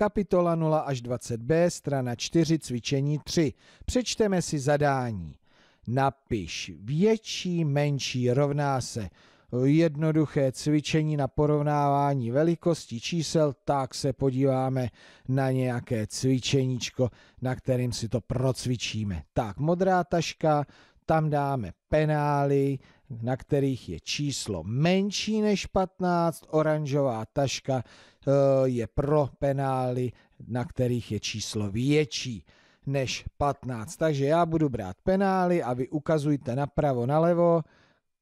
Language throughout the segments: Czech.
Kapitola 0 až 20b, strana 4, cvičení 3. Přečteme si zadání. Napiš větší, menší rovná se jednoduché cvičení na porovnávání velikosti čísel, tak se podíváme na nějaké cvičeníčko, na kterým si to procvičíme. Tak, modrá taška, tam dáme penály, na kterých je číslo menší než 15, oranžová taška eh, je pro penály, na kterých je číslo větší než 15. Takže já budu brát penály a vy ukazujte napravo, nalevo,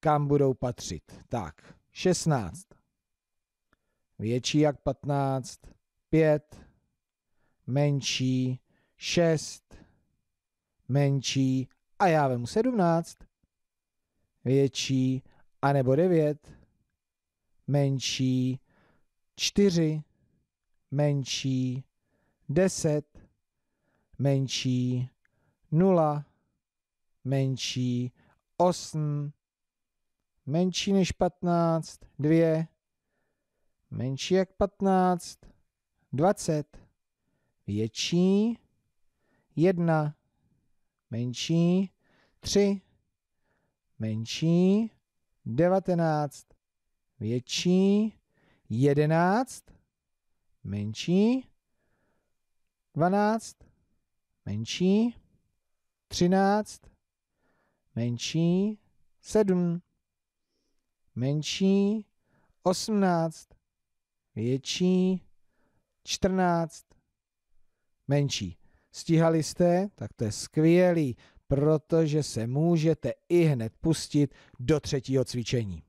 kam budou patřit. Tak, 16. Větší jak 15, 5, menší, 6, menší a já vemu 17 větší, anebo 9, menší 4, menší 10, menší 0, menší 8, menší než 15, 2, menší jak 15, 20, větší 1, menší 3, menší, 19 větší, 11 menší, 12 menší, 13 menší, 7 menší, 18 větší, 14 menší. Stihali jste? Tak to je skvělý protože se můžete i hned pustit do třetího cvičení.